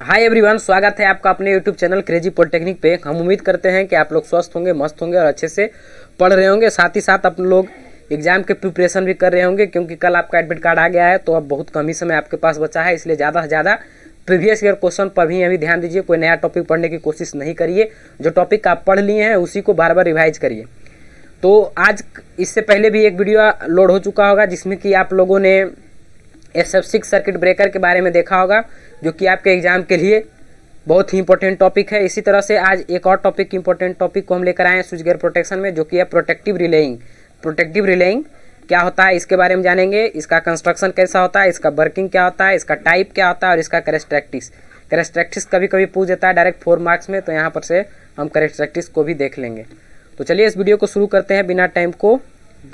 hi everyone स्वागत है आपका अपने यूट्यूब चैनल क्रेजी पॉलिटेक्निक पे हम उम्मीद करते हैं कि आप लोग स्वस्थ होंगे मस्त होंगे और अच्छे से पढ़ रहे होंगे साथ ही साथ आप लोग एग्जाम के प्रिपरेशन भी कर रहे होंगे क्योंकि कल आपका एडमिट कार्ड आ गया है तो अब बहुत कम ही समय आपके पास बचा है इसलिए ज़्यादा से ज़्यादा प्रीवियस ईयर क्वेश्चन पर भी अभी ध्यान दीजिए कोई नया टॉपिक पढ़ने की कोशिश नहीं करिए जो टॉपिक आप पढ़ लिए हैं उसी को बार बार रिवाइज करिए तो आज इससे पहले भी एक वीडियो लोड हो चुका होगा जिसमें कि आप लोगों ने S F six circuit breaker के बारे में देखा होगा जो कि आपके एग्जाम के लिए बहुत ही इंपॉर्टेंट टॉपिक है इसी तरह से आज एक और टॉपिक इंपॉर्टेंट टॉपिक को हम लेकर आए हैं स्विच गेयर प्रोटेक्शन में जो कि है प्रोटेक्टिव रिलेइंग प्रोटेक्टिव रिलेइंग क्या होता है इसके बारे में जानेंगे इसका कंस्ट्रक्शन कैसा होता है इसका वर्किंग क्या होता है इसका टाइप क्या होता है और इसका करेस्ट्रैक्टिस करेस्ट्रैक्टिस कभी कभी पूछ देता है डायरेक्ट फोर मार्क्स में तो यहाँ पर से हम करेस्ट्रैक्टिस को भी देख लेंगे तो चलिए इस वीडियो को शुरू करते हैं बिना टाइम को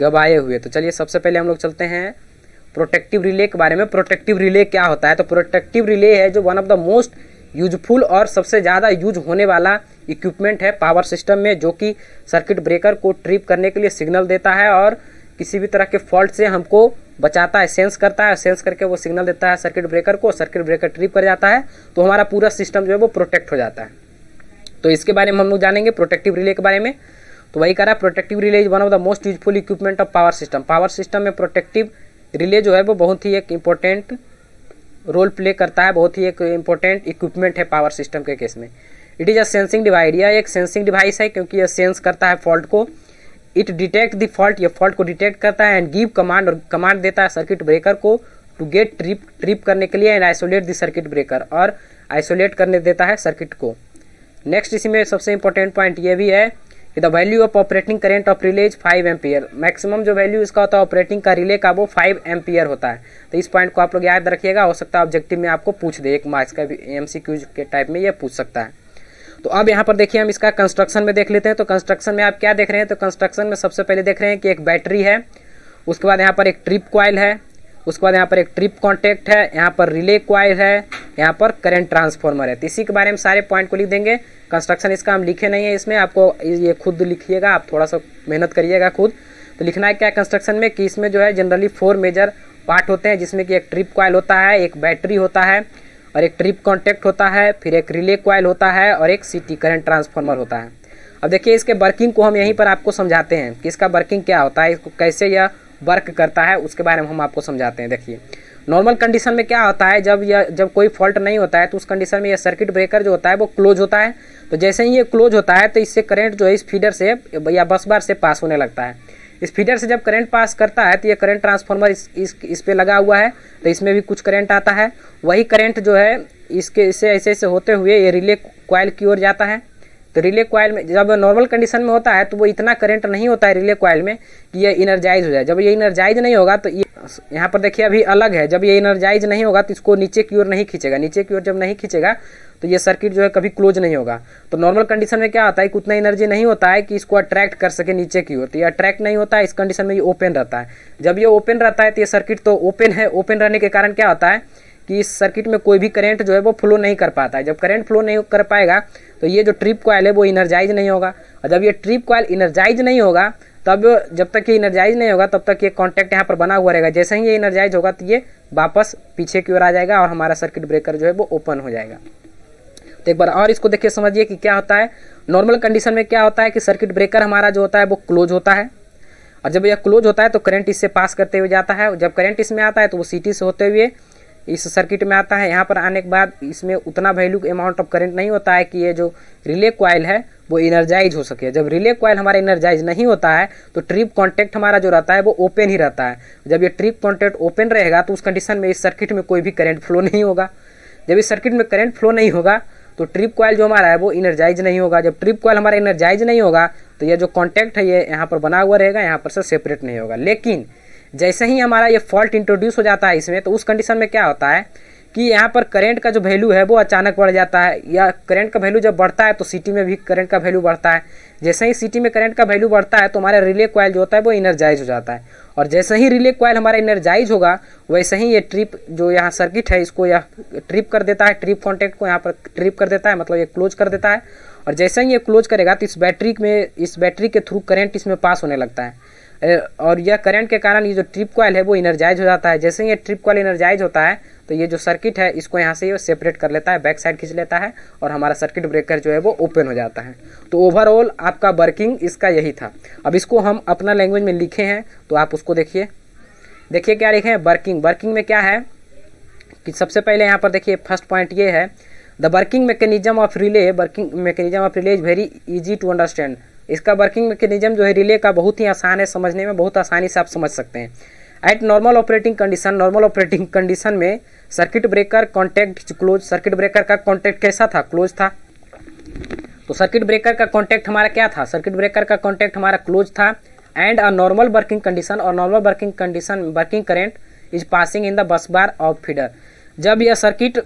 गवाए हुए तो चलिए सबसे पहले हम लोग चलते हैं प्रोटेक्टिव रिले के बारे में प्रोटेक्टिव रिले क्या होता है तो प्रोटेक्टिव रिले है जो one of the most useful और सबसे ज़्यादा यूज होने वाला इक्विपमेंट है पावर सिस्टम में जो कि सर्किट ब्रेकर को ट्रिप करने के लिए सिग्नल देता है और किसी भी तरह के फॉल्ट से हमको बचाता है सेंस करता है सेंस करके वो सिग्नल देता है सर्किट ब्रेकर को सर्किट ब्रेकर ट्रिप कर जाता है तो हमारा पूरा सिस्टम जो है वो प्रोटेक्ट हो जाता है तो इसके बारे में हम लोग जानेंगे प्रोटेक्टिव रिले के बारे में तो वही कह रहा है protective relay is one of the most useful equipment of power system power system में प्रोटेक्टिव रिले जो है वो बहुत ही एक इम्पोर्टेंट रोल प्ले करता है बहुत ही एक इम्पोर्टेंट इक्विपमेंट है पावर सिस्टम के केस में it is a sensing device यह एक सेंसिंग डिवाइस है क्योंकि यह सेंस करता है फॉल्ट को इट डिटेक्ट द फॉल्ट यह फॉल्ट को डिटेक्ट करता है एंड गिव कमांड और कमांड देता है सर्किट ब्रेकर को टू गेट ट्रिप ट्रिप करने के लिए and isolate the circuit breaker और आइसोलेट करने देता है सर्किट को नेक्स्ट इसी में सबसे इंपॉर्टेंट पॉइंट ये भी है the value of operating current of relays five ampere maximum जो वैल्यू इसका होता है ऑपरेटिंग का रिले का वो फाइव एम्पियर होता है तो इस पॉइंट को आप लोग याद रखिएगा हो सकता है ऑब्जेक्टिव में आपको पूछ दे एक मार्क्स का एम के टाइप में यह पूछ सकता है तो अब यहाँ पर देखिए हम इसका कंस्ट्रक्शन में देख लेते हैं तो कंस्ट्रक्शन में आप क्या देख रहे हैं तो कंस्ट्रक्शन में सबसे पहले देख रहे हैं कि एक बैटरी है उसके बाद यहाँ पर एक ट्रिप कॉयल है उसके बाद यहाँ पर एक ट्रिप कॉन्टैक्ट है यहाँ पर रिले क्वायर है यहाँ पर करंट ट्रांसफार्मर है तो इसी के बारे में सारे पॉइंट को लिख देंगे कंस्ट्रक्शन इसका हम लिखे नहीं है इसमें आपको ये खुद लिखिएगा आप थोड़ा सा मेहनत करिएगा खुद तो लिखना है क्या कंस्ट्रक्शन में कि इसमें जो है जनरली फोर मेजर पार्ट होते हैं जिसमें कि एक ट्रिप क्वाइल होता है एक बैटरी होता है और एक ट्रिप कॉन्टैक्ट होता है फिर एक रिले क्वाइल होता है और एक सिटी करंट ट्रांसफार्मर होता है अब देखिए इसके वर्किंग को हम यहीं पर आपको समझाते हैं कि इसका वर्किंग क्या होता है इसको कैसे यह वर्क करता है उसके बारे में हम आपको समझाते हैं देखिए नॉर्मल कंडीशन में क्या होता है जब यह जब कोई फॉल्ट नहीं होता है तो उस कंडीशन में यह सर्किट ब्रेकर जो होता है वो क्लोज होता है तो जैसे ही ये क्लोज होता है तो इससे करंट जो है इस फीडर से या बस बार से पास होने लगता है इस फीडर से जब करंट पास करता है तो ये करंट ट्रांसफार्मर इस इस इस पर लगा हुआ है तो इसमें भी कुछ करंट आता है वही करंट जो है इसके इससे ऐसे ऐसे होते हुए ये रिले क्वाइल की ओर जाता है तो रिले कॉयल में जब नॉर्मल कंडीशन में होता है तो वो इतना करंट नहीं होता है रिले कॉयल में कि ये इनर्जाइज हो जाए जब ये इनर्जाइज नहीं होगा तो ये यहाँ पर देखिए अभी अलग है जब ये इनर्जाइज नहीं होगा तो इसको नीचे की ओर नहीं खींचेगा नीचे की ओर जब नहीं खींचेगा तो ये सर्किट जो है कभी क्लोज नहीं होगा तो नॉर्मल कंडीशन में क्या होता है कि उतना एनर्जी नहीं होता है कि इसको अट्रैक्ट कर सके नीचे की ओर तो ये अट्रैक्ट नहीं होता है इस कंडीशन में ये ओपन रहता है जब ये ओपन रहता है तो ये सर्किट तो ओपन है ओपन रहने के कारण क्या होता है कि इस सर्किट में कोई भी करंट जो है वो फ्लो नहीं कर पाता है जब करंट फ्लो नहीं कर पाएगा तो ये जो ट्रिप कॉयल है वो इनर्जाइज नहीं होगा और जब ये ट्रिप कॉयल इनर्जाइज नहीं होगा तब जब तक ये इनर्जाइज नहीं होगा तब तक ये कॉन्टैक्ट यहाँ पर बना हुआ रहेगा जैसे ही ये इनर्जाइज होगा तो ये वापस पीछे की ओर आ जाएगा और हमारा सर्किट ब्रेकर जो है वो ओपन हो जाएगा तो एक बार और इसको देखिए समझिए कि क्या होता है नॉर्मल कंडीशन में क्या होता है कि सर्किट ब्रेकर हमारा जो होता है वो क्लोज होता है और जब यह क्लोज होता है तो करंट इससे पास करते हुए जाता है जब करंट इसमें आता है तो वो सिटी से होते हुए इस सर्किट में आता है यहाँ पर आने के बाद इसमें उतना वैल्यू अमाउंट ऑफ करंट नहीं होता है कि ये जो रिले कॉयल है वो इनर्जाइज हो सके जब रिले कॉयल हमारा इनर्जाइज नहीं होता है तो ट्रिप कॉन्टैक्ट हमारा जो रहता है वो ओपन ही रहता है जब ये ट्रिप कॉन्टैक्ट ओपन रहेगा तो उस कंडीशन में इस सर्किट में कोई भी करेंट फ्लो नहीं होगा जब इस सर्किट में करेंट फ्लो नहीं होगा तो ट्रिप कॉयल जो हमारा है वो इनर्जाइज नहीं होगा जब ट्रिप कॉयल हमारा इनर्जाइज नहीं होगा तो ये जो कॉन्टैक्ट है ये यहाँ पर बना हुआ रहेगा यहाँ पर सर सेपरेट नहीं होगा लेकिन जैसे ही हमारा ये फॉल्ट इंट्रोड्यूस हो जाता है इसमें तो उस कंडीशन में क्या होता है कि यहाँ पर करंट का जो वैल्यू है वो अचानक बढ़ जाता है या करंट का वैल्यू जब बढ़ता है तो सिटी में भी करंट का वैल्यू बढ़ता है जैसे ही सिटी में करंट का वैल्यू बढ़ता है तो हमारा रिले कॉयल जो होता है वो इनर्जाइज हो जाता है और जैसे ही रिले कॉयल हमारा इनर्जाइज होगा वैसे ही ये ट्रिप जो यहाँ सर्किट है इसको यह ट्रिप कर देता है ट्रिप कॉन्टेक्ट को यहाँ पर ट्रिप कर देता है मतलब ये क्लोज कर देता है और जैसे ही ये क्लोज करेगा तो इस बैटरी में इस बैटरी के थ्रू करेंट इसमें पास होने लगता है और यह करंट के कारण ये जो ट्रिप कॉयल है वो इनर्जाइज हो जाता है जैसे ये ट्रिप कॉयल इनर्जाइज होता है तो ये जो सर्किट है इसको यहाँ से ये सेपरेट कर लेता है बैक साइड खींच लेता है और हमारा सर्किट ब्रेकर जो है वो ओपन हो जाता है तो ओवरऑल आपका वर्किंग इसका यही था अब इसको हम अपना लैंग्वेज में लिखे हैं तो आप उसको देखिए देखिए क्या लिखे हैं वर्किंग वर्किंग में क्या है कि सबसे पहले यहाँ पर देखिए फर्स्ट पॉइंट ये है the working mechanism of relay working mechanism of relay is very easy to understand इसका वर्किंग मैकेनिज्म जो है रिले का बहुत ही आसान है समझने में बहुत आसानी से आप समझ सकते हैं at normal operating condition normal operating condition में circuit breaker contact close circuit breaker का कॉन्टैक्ट कैसा था क्लोज था तो सर्किट ब्रेकर का कॉन्टैक्ट हमारा क्या था सर्किट ब्रेकर का कॉन्टैक्ट हमारा क्लोज था and a normal working condition और normal working condition working current is passing in the bus bar of feeder जब यह सर्किट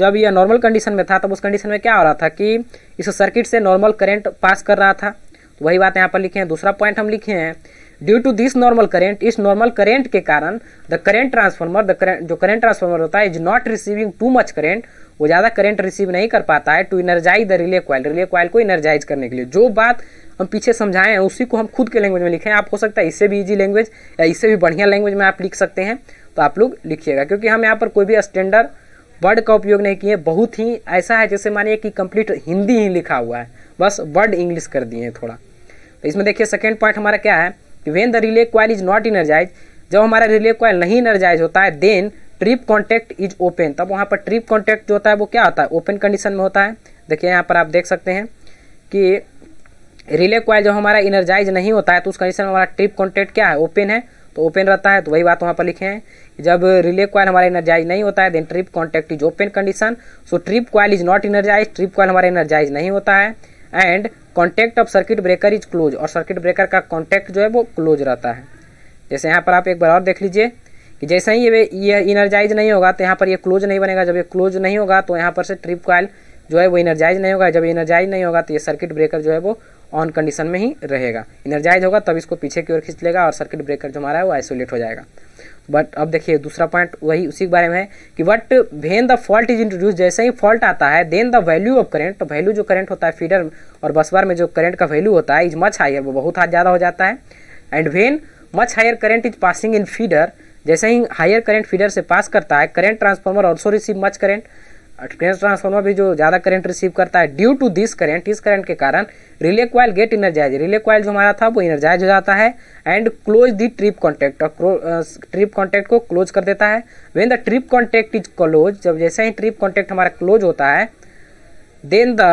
जब यह नॉर्मल कंडीशन में था तब उस कंडीशन में क्या हो रहा था कि इस सर्किट से नॉर्मल करंट पास कर रहा था तो वही बात यहाँ पर लिखे हैं दूसरा पॉइंट हम लिखे हैं due to this normal current इस नॉर्मल करेंट के कारण the current transformer the current जो करेंट ट्रांसफॉर्मर होता है is not receiving too much current वो ज़्यादा करेंट रिसीव नहीं कर पाता है to energize the relay coil relay coil को इनर्जाइज करने के लिए जो बात हम पीछे समझाए हैं उसी को हम खुद के लैंग्वेज में लिखें आप हो सकता है इससे भी इजी लैंग्वेज या इससे भी बढ़िया लैंग्वेज में आप लिख सकते हैं तो आप लोग लिखिएगा क्योंकि हम यहाँ पर कोई भी स्टैंडर्ड वर्ड का उपयोग नहीं किए बहुत ही ऐसा है जैसे मानिए कि कंप्लीट हिंदी ही लिखा हुआ है बस वर्ड इंग्लिश कर दिए थोड़ा तो इसमें देखिए सेकेंड पॉइंट हमारा क्या है कि when the relay coil is not energize जब हमारा रिले क्वाइल नहीं इनर्जाइज होता है then trip contact is open तब वहाँ पर ट्रिप कॉन्टैक्ट जो होता है वो क्या होता है ओपन कंडीशन में होता है देखिए यहाँ पर आप देख सकते हैं कि रिले क्वाइल जब हमारा इनर्जाइज नहीं होता है तो उस कंडीशन में हमारा ट्रिप कॉन्टैक्ट क्या है ओपन है तो ओपन रहता है तो वही बात वहाँ पर लिखे हैं जब रिले कॉयल हमारा एनर्जाइज नहीं होता है then trip contact is open condition so trip coil is not energize trip coil हमारा एनर्जाइज नहीं होता है and contact of circuit breaker is close और सर्किट ब्रेकर का कॉन्टैक्ट जो है वो क्लोज रहता है जैसे यहाँ पर आप एक बार और देख लीजिए कि जैसे ही ये ये इनर्जाइज नहीं होगा तो यहाँ पर ये क्लोज नहीं बनेगा जब ये क्लोज नहीं होगा तो यहाँ पर से ट्रिप कॉयल जो है वो इनर्जाइज नहीं होगा जब इनर्जाइज नहीं होगा तो ये सर्किट ब्रेकर जो है वो ऑन कंडीशन में ही रहेगा इनर्जाइज होगा तब इसको पीछे की ओर खींच लेगा और सर्किट ब्रेकर जो हमारा है वो आइसोलेट हो जाएगा बट अब देखिए दूसरा पॉइंट वही उसी के बारे में है कि but when the fault is introduce जैसे ही फॉल्ट आता है then the value of current value जो करंट होता है फीडर और बसवार में जो करंट का वैल्यू होता है इज मच हायर वो बहुत हाथ ज़्यादा हो जाता है and when much higher current is passing in feeder जैसे ही हायर करंट फीडर से पास करता है current transformer also receive much current phase transformer भी जो ज़्यादा करंट रिसीव करता है ड्यू टू दिस करंट इस करंट के कारण relay coil get energize relay coil जो हमारा था वो इनर्जाइज हो जाता है and close the trip contact और ट्रिप कॉन्टैक्ट को क्लोज कर देता है when the trip contact is close जब जैसे ही ट्रिप कॉन्टैक्ट हमारा क्लोज होता है then the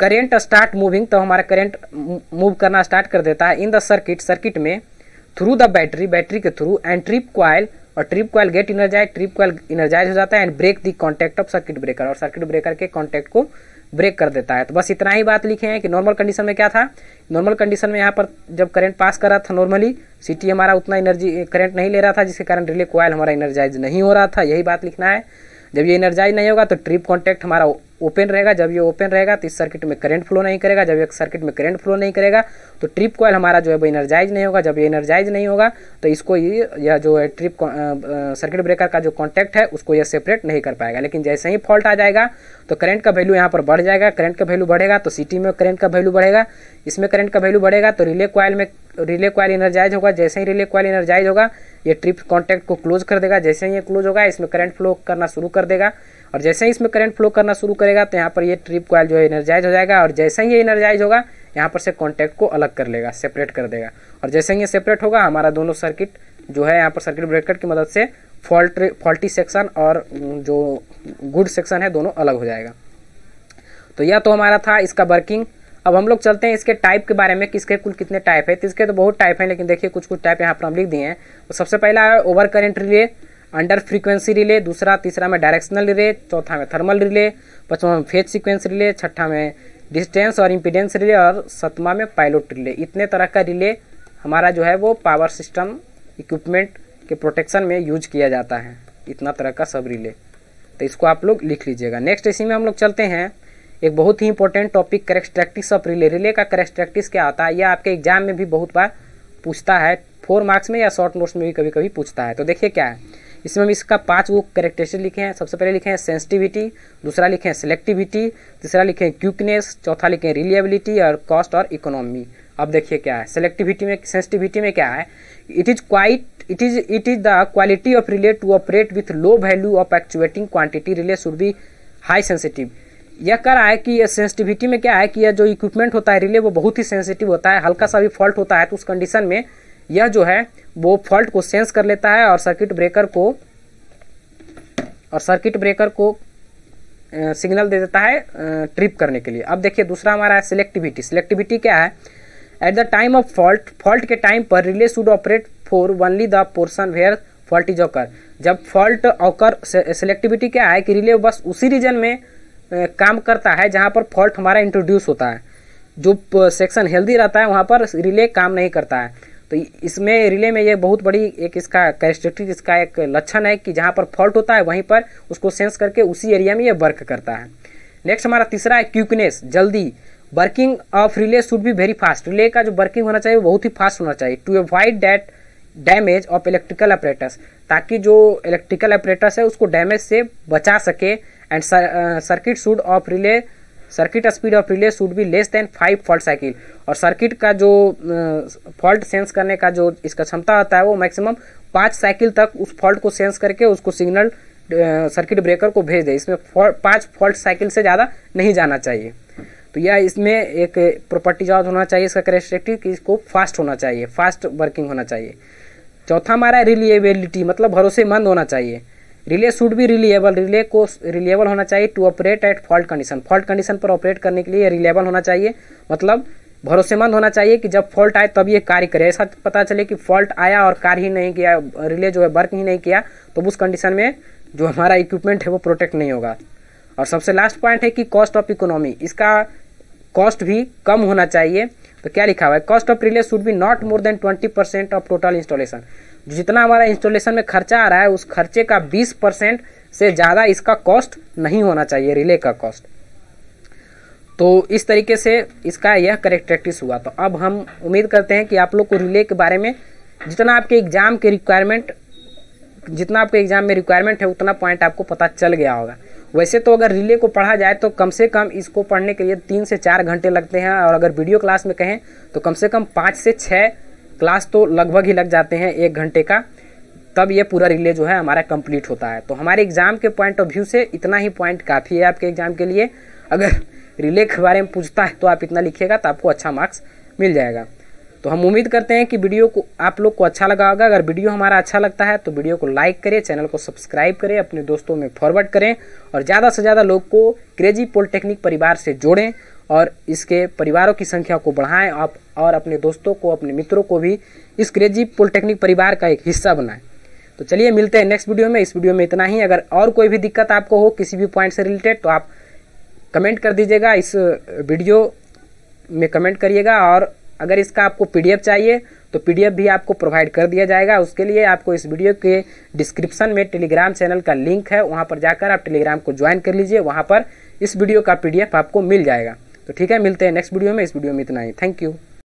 current start moving तो हमारा करेंट मूव करना स्टार्ट कर देता है इन द सर्किट सर्किट में थ्रू द बैटरी बैटरी के थ्रू एंड ट्रिप क्वाइल और trip coil get energize trip coil energize हो जाता है and break the contact of circuit breaker और सर्किट ब्रेकर के कॉन्टैक्ट को ब्रेक कर देता है तो बस इतना ही बात लिखे हैं कि नॉर्मल कंडीशन में क्या था नॉर्मल कंडीशन में यहाँ पर जब करंट पास कर रहा था नॉर्मली सिटी हमारा उतना एनर्जी करंट नहीं ले रहा था जिसके कारण रिले कॉयल हमारा एनर्जाइज नहीं हो रहा था यही बात लिखना है जब ये एनर्जाइज नहीं होगा तो ट्रिप कॉन्टैक्ट हमारा ओपन रहेगा जब ये ओपन रहेगा तो इस सर्किट में करंट फ्लो नहीं करेगा जब एक सर्किट में करंट फ्लो नहीं करेगा तो ट्रिप कॉयल हमारा जो है वो एनर्जाइज नहीं होगा जब ये एनर्जाइज नहीं होगा तो इसको ये यह जो है ट्रिप सर्किट ब्रेकर का जो कॉन्टैक्ट है उसको यह सेपरेट नहीं कर पाएगा लेकिन जैसे ही फॉल्ट आ जाएगा तो करंट का वैल्यू यहाँ पर बढ़ जाएगा करंट का वैल्यू बढ़ेगा तो सिटी में करंट का वैल्यू बढ़ेगा इसमें करंट का वैल्यू बढ़ेगा तो रिले कॉयल में रिले कॉयल एनर्जाइज होगा जैसे ही रिले कॉयल एनर्जाइज होगा ये ट्रिप कॉन्टैक्ट को क्लोज कर देगा जैसे ही ये क्लोज होगा इसमें करंट फ्लो करना शुरू कर देगा और जैसे ही इसमें करंट फ्लो करना शुरू करेगा तो यहाँ पर ये ट्रिप कॉयल जो है एनर्जाइज हो जाएगा और जैसे ही ये एनर्जाइज होगा यहाँ पर से कॉन्टैक्ट को अलग कर लेगा सेपरेट कर देगा और जैसे ही ये सेपरेट होगा हमारा दोनों सर्किट जो है यहाँ पर सर्किट ब्रेकर की मदद से फॉल्ट फॉल्टी सेक्शन और जो गुड सेक्शन है दोनों अलग हो जाएगा तो यह तो हमारा था इसका वर्किंग अब हम लोग चलते हैं इसके टाइप के बारे में किसके कुल कितने टाइप है तो इसके तो बहुत टाइप हैं लेकिन देखिए कुछ कुछ टाइप यहाँ पर हम लिख दिए हैं तो सबसे पहला है over current relay under frequency relay दूसरा तीसरा में डायरेक्शनल रिले चौथा में थर्मल रिले पचवा में फेज सिक्वेंस रिले छठा में डिस्टेंस और इम्पीडेंस रिले और सतमा में पायलट रिले इतने तरह का रिले हमारा जो है वो पावर सिस्टम इक्विपमेंट के प्रोटेक्शन में यूज किया जाता है इतना तरह का सब रिले तो इसको आप लोग लिख लीजिएगा नेक्स्ट इसी में हम लोग चलते हैं एक बहुत ही important topic characteristics of relay relay का करेक्स्ट्रैक्टिस क्या होता है यह आपके एग्जाम में भी बहुत बार पूछता है फोर मार्क्स में या शॉर्ट नोट्स में भी कभी कभी पूछता है तो देखिए क्या है इसमें हम इसका पांच वो करेक्टरिस्टिक लिखे हैं सबसे पहले लिखे हैं सेंसिटिविटी दूसरा लिखे हैं सेलेक्टिविटी तीसरा लिखे हैं क्यूकनेस चौथा लिखे हैं रिलेबिलिटी और कॉस्ट और इकोनॉमी अब देखिए क्या है सेलेक्टिविटी में सेंसिटिविटी में क्या है it is quite it is it is the quality of relay to operate with low value of actuating quantity relay should be high sensitive यह कह रहा है कि यह सेंसिटिविटी में क्या है कि यह जो इक्विपमेंट होता है रिले वो बहुत ही सेंसिटिव होता है हल्का सा भी फॉल्ट होता है तो उस कंडीशन में यह जो है वो फॉल्ट को सेंस कर लेता है और सर्किट ब्रेकर को और सर्किट ब्रेकर को सिग्नल दे देता है ट्रिप करने के लिए अब देखिए दूसरा हमारा है सिलेक्टिविटी सिलेक्टिविटी क्या है at the time of fault fault के टाइम पर relay should operate for only the portion where fault is occur जब फॉल्ट ऑकर सिलेक्टिविटी क्या है कि रिले बस उसी रीजन में काम करता है जहाँ पर फॉल्ट हमारा इंट्रोड्यूस होता है जो सेक्शन हेल्दी रहता है वहाँ पर रिले काम नहीं करता है तो इसमें रिले में ये बहुत बड़ी एक इसका कैरेस्टिक इसका एक लक्षण है कि जहाँ पर फॉल्ट होता है वहीं पर उसको सेंस करके उसी एरिया में ये वर्क करता है नेक्स्ट हमारा तीसरा है क्यूकनेस जल्दी working of relay should be very fast relay का जो वर्किंग होना चाहिए बहुत ही फास्ट होना चाहिए to avoid that damage of electrical operators ताकि जो इलेक्ट्रिकल ऑपरेटर्स है उसको डैमेज से बचा सके and circuit should of relay circuit speed of relay should be less than five fault cycle और सर्किट का जो फॉल्ट सेंस करने का जो इसका क्षमता होता है वो मैक्सिमम पाँच साइकिल तक उस फॉल्ट को सेंस करके उसको सिग्नल सर्किट ब्रेकर को भेज दे इसमें पाँच फॉल्ट साइकिल से ज़्यादा नहीं जाना चाहिए तो यह इसमें एक प्रॉपर्टी ज्यादा होना चाहिए इसका करेस्ट्रिक्टिव कि इसको फास्ट होना चाहिए फास्ट वर्किंग होना चाहिए चौथा हमारा रिलिएबिलिटी मतलब भरोसेमंद होना चाहिए relay should be reliable relay को रिलेबल होना चाहिए to operate at fault condition fault condition पर ऑपरेट करने के लिए रिलेबल होना चाहिए मतलब भरोसेमंद होना चाहिए कि जब फॉल्ट आए तब ये कार्य करे ऐसा पता चले कि फॉल्ट आया और कार्य ही नहीं किया रिले जो है वर्क ही नहीं किया तो उस कंडीशन में जो हमारा इक्विपमेंट है वो प्रोटेक्ट नहीं होगा और सबसे लास्ट पॉइंट है कि कॉस्ट ऑफ इकोनॉमी इसका कॉस्ट भी कम होना चाहिए तो क्या लिखा हुआ है cost of relay should be not more than twenty percent of total installation जितना हमारा इंस्टॉलेशन में खर्चा आ रहा है उस खर्चे का बीस परसेंट से ज़्यादा इसका कॉस्ट नहीं होना चाहिए रिले का कॉस्ट तो इस तरीके से इसका यह करेक्ट प्रैक्टिस हुआ तो अब हम उम्मीद करते हैं कि आप लोग को रिले के बारे में जितना आपके एग्ज़ाम के रिक्वायरमेंट जितना आपके एग्ज़ाम में रिक्वायरमेंट है उतना पॉइंट आपको पता चल गया होगा वैसे तो अगर रिले को पढ़ा जाए तो कम से कम इसको पढ़ने के लिए तीन से चार घंटे लगते हैं और अगर वीडियो क्लास में कहें तो कम से कम पाँच से छः क्लास तो लगभग ही लग जाते हैं एक घंटे का तब ये पूरा रिले जो है हमारा कंप्लीट होता है तो हमारे एग्ज़ाम के पॉइंट ऑफ व्यू से इतना ही पॉइंट काफ़ी है आपके एग्ज़ाम के लिए अगर रिले के बारे में पूछता है तो आप इतना लिखिएगा तो आपको अच्छा मार्क्स मिल जाएगा तो हम उम्मीद करते हैं कि वीडियो को आप लोग को अच्छा लगा होगा अगर वीडियो हमारा अच्छा लगता है तो वीडियो को लाइक करें चैनल को सब्सक्राइब करें अपने दोस्तों में फॉरवर्ड करें और ज़्यादा से ज़्यादा लोग को क्रेजी पॉलिटेक्निक परिवार से जोड़ें और इसके परिवारों की संख्या को बढ़ाएं आप और अपने दोस्तों को अपने मित्रों को भी इस क्रेजी पॉलिटेक्निक परिवार का एक हिस्सा बनाएं तो चलिए मिलते हैं नेक्स्ट वीडियो में इस वीडियो में इतना ही अगर और कोई भी दिक्कत आपको हो किसी भी पॉइंट से रिलेटेड तो आप कमेंट कर दीजिएगा इस वीडियो में कमेंट करिएगा और अगर इसका आपको पी चाहिए तो पी भी आपको प्रोवाइड कर दिया जाएगा उसके लिए आपको इस वीडियो के डिस्क्रिप्शन में टेलीग्राम चैनल का लिंक है वहाँ पर जाकर आप टेलीग्राम को ज्वाइन कर लीजिए वहाँ पर इस वीडियो का पीडीएफ आपको मिल जाएगा तो ठीक है मिलते हैं नेक्स्ट वीडियो में इस वीडियो में इतना ही थैंक यू